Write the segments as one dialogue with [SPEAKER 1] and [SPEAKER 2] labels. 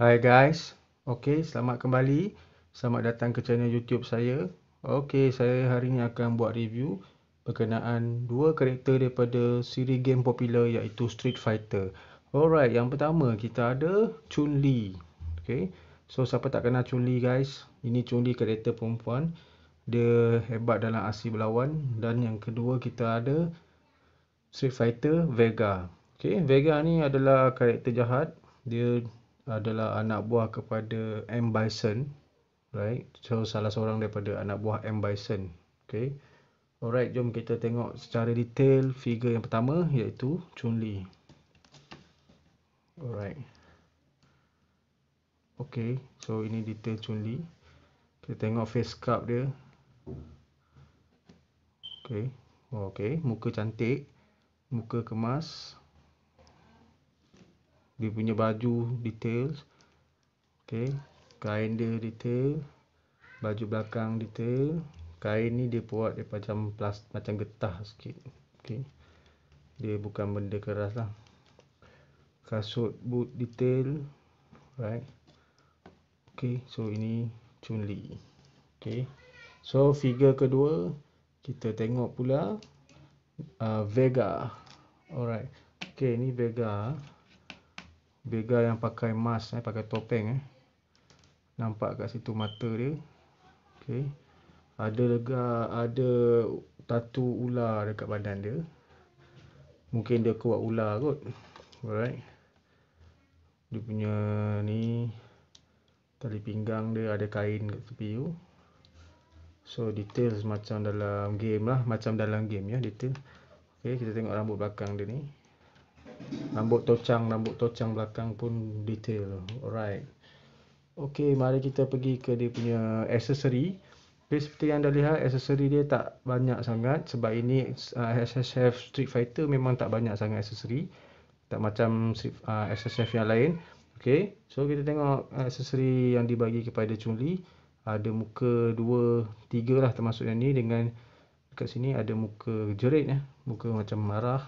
[SPEAKER 1] Hi guys. Okey, selamat kembali. Selamat datang ke channel YouTube saya. Okey, saya hari ini akan buat review berkenaan dua karakter daripada siri game popular iaitu Street Fighter. Alright, yang pertama kita ada Chun-Li. Okey. So siapa tak kenal Chun-Li guys? Ini Chun-Li karakter perempuan. Dia hebat dalam aksi berlawan dan yang kedua kita ada Street Fighter Vega. Okey, Vega ni adalah karakter jahat. Dia adalah anak buah kepada M. Bison right so salah seorang daripada anak buah M. Bison okay alright jom kita tengok secara detail figure yang pertama iaitu Chun Li alright okay so ini detail Chun Li kita tengok face cup dia okay oh, okay muka cantik muka kemas dia punya baju details okey kain dia detail baju belakang detail kain ni dia buat dia macam plas, macam getah sikit okey dia bukan benda keras lah kasut boot detail right okey so ini Chun Li okey so figure kedua kita tengok pula uh, Vega alright okey ni Vega begal yang pakai mask eh pakai topeng eh nampak kat situ mata dia okey ada lega ada tatu ular dekat badan dia mungkin dia kuat ular kot alright dia punya ni tali pinggang dia ada kain kat tepi tu so details macam dalam game lah macam dalam game ya detail Okay, kita tengok rambut belakang dia ni rambut tocang rambut tocang belakang pun detail alright okey mari kita pergi ke dia punya accessory okay, seperti yang anda lihat accessory dia tak banyak sangat sebab ini uh, SSF Street Fighter memang tak banyak sangat accessory tak macam uh, SSF yang lain okey so kita tengok accessory yang dibagi kepada Chun-Li ada muka dua tiga lah termasuk yang ni dengan dekat sini ada muka jerit eh muka macam marah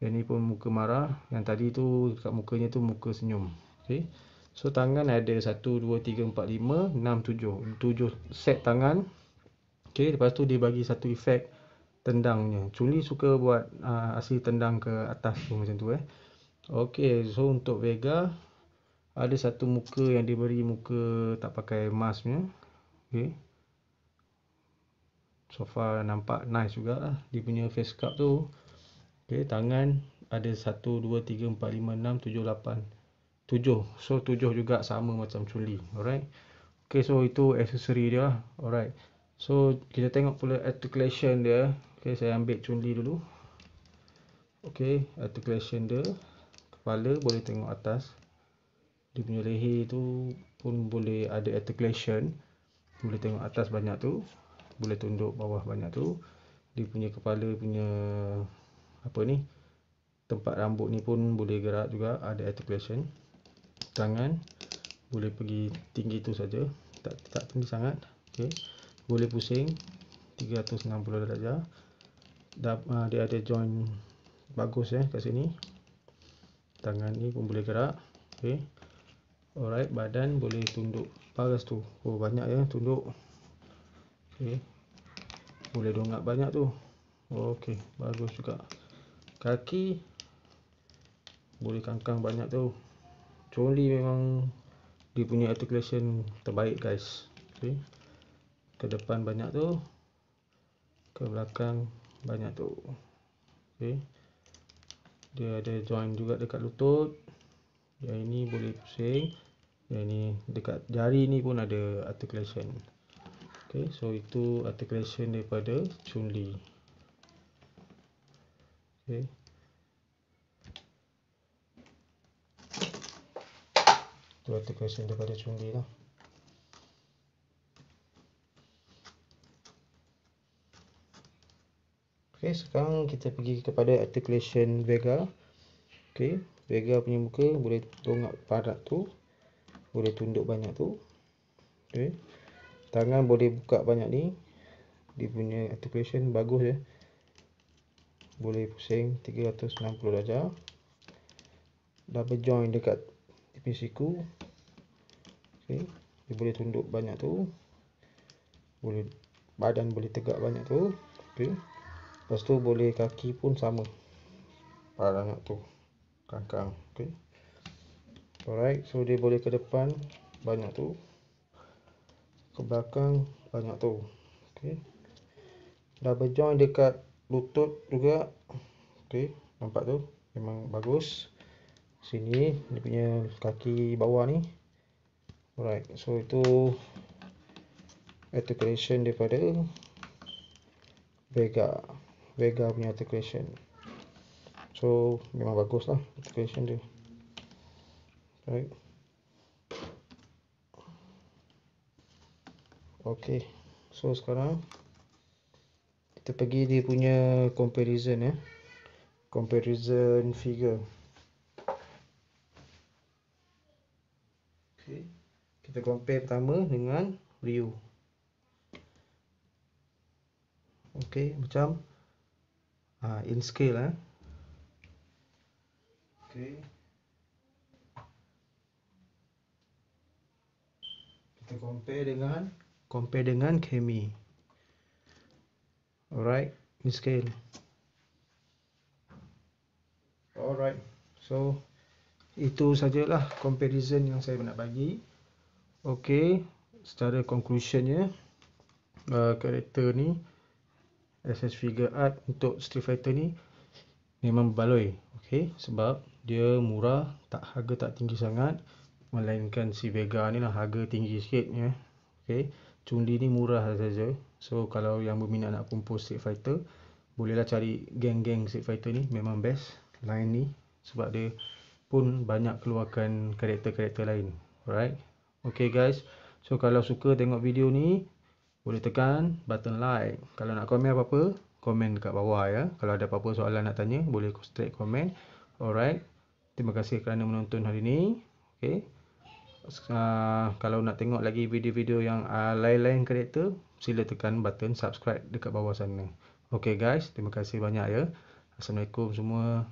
[SPEAKER 1] yang ni pun muka marah. Yang tadi tu dekat mukanya tu muka senyum. Okay. So tangan ada 1, 2, 3, 4, 5, 6, 7. 7 set tangan. Okay. Lepas tu dia bagi satu efek tendangnya. chun suka buat uh, ah, asli tendang ke atas tu macam tu eh. Okay. So untuk Vega. Ada satu muka yang diberi muka tak pakai mask ni. Okay. So far nampak nice juga lah. Dia punya face cup tu. Okey, tangan ada 1 2 3 4 5 6 7 8 7. 7. So tujuh juga sama macam culi. Alright. Okey, so itu accessory dia Alright. So kita tengok pula articulation dia. Okey, saya ambil culi dulu. Okey, articulation dia. Kepala boleh tengok atas. Dia punya leher tu pun boleh ada articulation. Boleh tengok atas banyak tu. Boleh tunduk bawah banyak tu. Dia punya kepala punya apa ni tempat rambut ni pun boleh gerak juga ada articulation tangan boleh pergi tinggi tu saja tak tak tinggi sangat okey boleh pusing 360 darjah ah, dia ada joint bagus eh kat sini tangan ni pun boleh gerak okey alright badan boleh tunduk paras tu oh banyak ya tunduk okey boleh dongak banyak tu okey bagus juga kaki boleh kangkang banyak tu Choli memang dia punya articulation terbaik guys okay. ke depan banyak tu ke belakang banyak tu okay. dia ada join juga dekat lutut yang ini boleh pusing yang ini dekat jari ni pun ada articulation Okay, so itu articulation daripada Choli. Okay. Itu arti question daripada lah. Okay, sekarang kita pergi kepada articulation Vega. Okay, Vega punya muka boleh tonggak parat tu. Boleh tunduk banyak tu. Okay. Tangan boleh buka banyak ni. Dia punya articulation bagus je. Ya boleh pusing 360 darjah dah join dekat tepi siku okay. dia boleh tunduk banyak tu boleh badan boleh tegak banyak tu okay. lepas tu boleh kaki pun sama banyak tu kangkang okay. alright so dia boleh ke depan banyak tu ke belakang banyak tu okay. dah join dekat lutut juga okey nampak tu memang bagus sini dia punya kaki bawah ni alright so itu articulation daripada Vega Vega punya articulation so memang bagus lah articulation dia alright okey so sekarang kita pergi dia punya comparison ya eh. comparison figure okey kita compare pertama dengan Ryu okey macam ah uh, in scale eh okey kita compare dengan compare dengan Kemi Alright, right we scale all so itu sajalah comparison yang saya nak bagi Okay, secara conclusionnya uh, karakter ni SS figure art untuk Street Fighter ni memang baloi Okay, sebab dia murah tak harga tak tinggi sangat melainkan si Vega ni lah harga tinggi sikit ya yeah. okey Cundi ni murah saja. Eh. So kalau yang berminat nak kumpul Street Fighter Bolehlah cari geng-geng Street Fighter ni Memang best Lain ni Sebab dia pun banyak keluarkan karakter-karakter lain Alright Okay guys So kalau suka tengok video ni Boleh tekan button like Kalau nak komen apa-apa Komen dekat bawah ya Kalau ada apa-apa soalan nak tanya Boleh straight komen Alright Terima kasih kerana menonton hari ni Okay Ah, kalau nak tengok lagi video-video yang uh, lain-lain kereta, sila tekan button subscribe dekat bawah sana. Okay guys, terima kasih banyak ya. Assalamualaikum semua.